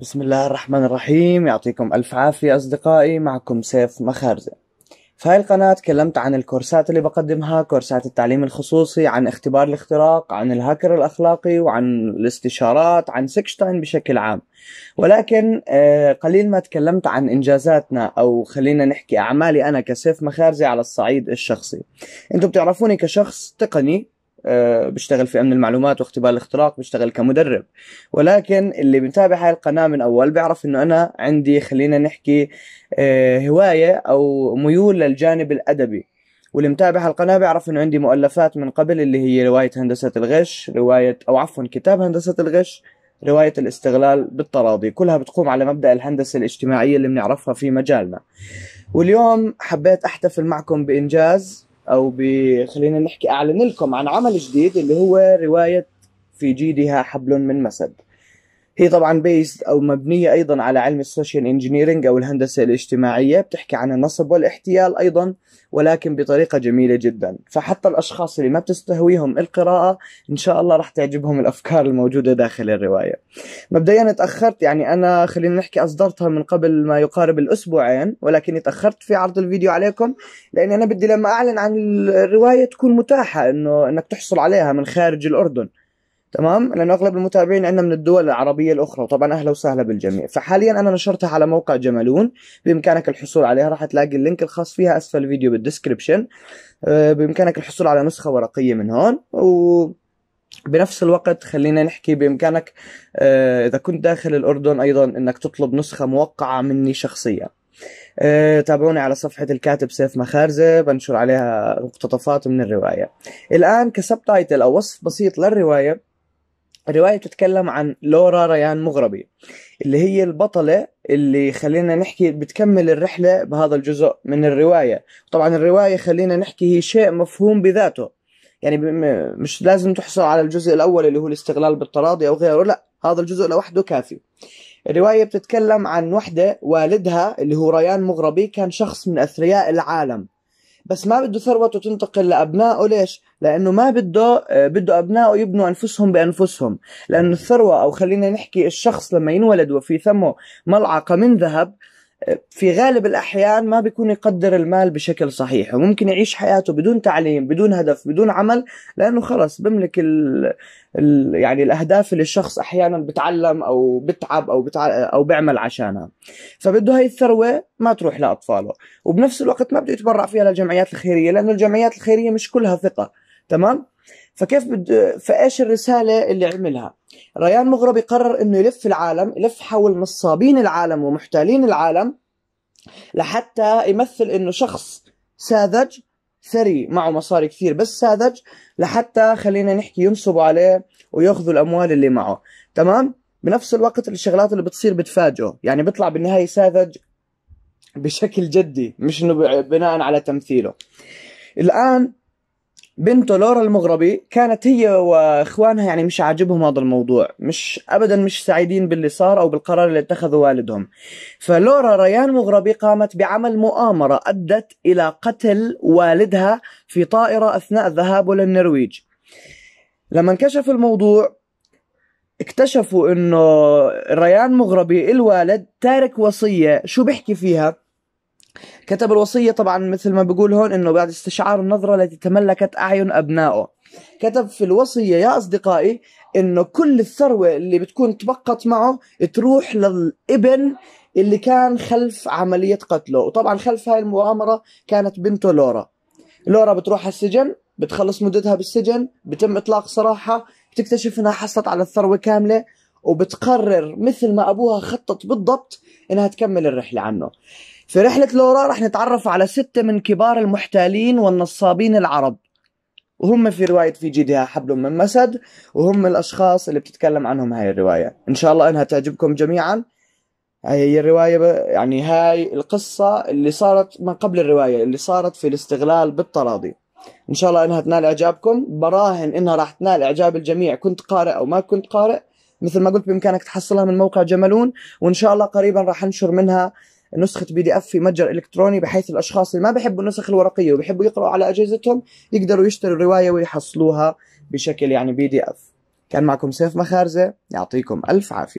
بسم الله الرحمن الرحيم يعطيكم ألف عافية أصدقائي معكم سيف مخارزة في هاي القناة تكلمت عن الكورسات اللي بقدمها كورسات التعليم الخصوصي عن اختبار الاختراق عن الهاكر الأخلاقي وعن الاستشارات عن سكشتاين بشكل عام ولكن آه، قليل ما تكلمت عن إنجازاتنا أو خلينا نحكي أعمالي أنا كسيف مخارزي على الصعيد الشخصي انتم بتعرفوني كشخص تقني آه، بيشتغل في امن المعلومات واختبار الاختراق بيشتغل كمدرب ولكن اللي بيتابع هاي القناه من اول بيعرف انه انا عندي خلينا نحكي آه، هوايه او ميول للجانب الادبي واللي متابع القناة بيعرف انه عندي مؤلفات من قبل اللي هي رواية هندسة الغش رواية او عفوا كتاب هندسة الغش رواية الاستغلال بالتراضي كلها بتقوم على مبدأ الهندسة الاجتماعية اللي بنعرفها في مجالنا واليوم حبيت احتفل معكم بانجاز او خلينا نحكي اعلن لكم عن عمل جديد اللي هو روايه في جيدها حبل من مسد هي طبعا بيست او مبنيه ايضا على علم السوشيال انجينيرنج او الهندسه الاجتماعيه بتحكي عن النصب والاحتيال ايضا ولكن بطريقه جميله جدا فحتى الاشخاص اللي ما بتستهويهم القراءه ان شاء الله راح تعجبهم الافكار الموجوده داخل الروايه مبدئيا تاخرت يعني انا خلينا نحكي اصدرتها من قبل ما يقارب الاسبوعين ولكن تاخرت في عرض الفيديو عليكم لاني انا بدي لما اعلن عن الروايه تكون متاحه انه انك تحصل عليها من خارج الاردن تمام لانه اغلب المتابعين عندنا من الدول العربيه الاخرى وطبعا اهلا وسهلا بالجميع فحاليا انا نشرتها على موقع جملون بامكانك الحصول عليها راح تلاقي اللينك الخاص فيها اسفل الفيديو بالدسكربشن آه، بامكانك الحصول على نسخه ورقيه من هون و بنفس الوقت خلينا نحكي بامكانك آه، اذا كنت داخل الاردن ايضا انك تطلب نسخه موقعه مني شخصيا آه، تابعوني على صفحة الكاتب سيف مخارزة بنشر عليها مقتطفات من الرواية الآن كسب تايتل أو وصف بسيط للرواية الرواية بتتكلم عن لورا ريان مغربي اللي هي البطلة اللي خلينا نحكي بتكمل الرحلة بهذا الجزء من الرواية طبعا الرواية خلينا نحكي هي شيء مفهوم بذاته يعني مش لازم تحصل على الجزء الأول اللي هو الاستغلال بالتراضي أو غيره لا هذا الجزء لوحده كافي الرواية بتتكلم عن وحدة والدها اللي هو ريان مغربي كان شخص من أثرياء العالم بس ما بده ثروته تنتقل لابنائه ليش لانه ما بده آه، بده ابنائه يبنوا انفسهم بانفسهم لانه الثروه او خلينا نحكي الشخص لما ينولد وفي فمه ملعقه من ذهب في غالب الأحيان ما بيكون يقدر المال بشكل صحيح وممكن يعيش حياته بدون تعليم بدون هدف بدون عمل لأنه خلص بملك الـ الـ يعني الأهداف اللي الشخص أحيانا بتعلم أو بتعب أو, بتع... أو بيعمل عشانها فبده هاي الثروة ما تروح لأطفاله وبنفس الوقت ما بده يتبرع فيها للجمعيات الخيرية لأنه الجمعيات الخيرية مش كلها ثقة تمام فكيف بده فايش الرساله اللي عملها ريان مغربي قرر انه يلف العالم يلف حول نصابين العالم ومحتالين العالم لحتى يمثل انه شخص ساذج ثري معه مصاري كثير بس ساذج لحتى خلينا نحكي ينصبوا عليه وياخذوا الاموال اللي معه تمام بنفس الوقت الشغلات اللي بتصير بتفاجئه يعني بيطلع بالنهايه ساذج بشكل جدي مش انه بناء على تمثيله الان بنته لورا المغربي كانت هي واخوانها يعني مش عاجبهم هذا الموضوع مش ابدا مش سعيدين باللي صار او بالقرار اللي اتخذه والدهم فلورا ريان مغربي قامت بعمل مؤامره ادت الى قتل والدها في طائره اثناء ذهابه للنرويج لما انكشف الموضوع اكتشفوا انه ريان مغربي الوالد تارك وصيه شو بيحكي فيها كتب الوصية طبعا مثل ما بقول هون انه بعد استشعار النظرة التي تملكت اعين ابنائه كتب في الوصية يا اصدقائي انه كل الثروة اللي بتكون تبقت معه تروح للابن اللي كان خلف عملية قتله وطبعا خلف هاي المؤامرة كانت بنته لورا لورا بتروح على السجن بتخلص مدتها بالسجن بتم اطلاق سراحها بتكتشف انها حصلت على الثروة كاملة وبتقرر مثل ما ابوها خطط بالضبط انها تكمل الرحله عنه في رحلة لورا رح نتعرف على ستة من كبار المحتالين والنصابين العرب وهم في رواية في جيدها حبل من مسد وهم الأشخاص اللي بتتكلم عنهم هاي الرواية إن شاء الله إنها تعجبكم جميعا هي الرواية يعني هاي القصة اللي صارت ما قبل الرواية اللي صارت في الاستغلال بالتراضي إن شاء الله إنها تنال إعجابكم براهن إنها راح تنال إعجاب الجميع كنت قارئ أو ما كنت قارئ مثل ما قلت بامكانك تحصلها من موقع جملون وان شاء الله قريبا راح انشر منها نسخة بي دي اف في متجر الكتروني بحيث الاشخاص اللي ما بيحبوا النسخ الورقية وبيحبوا يقرأوا على اجهزتهم يقدروا يشتروا الرواية ويحصلوها بشكل يعني بي دي اف كان معكم سيف مخارزة يعطيكم الف عافية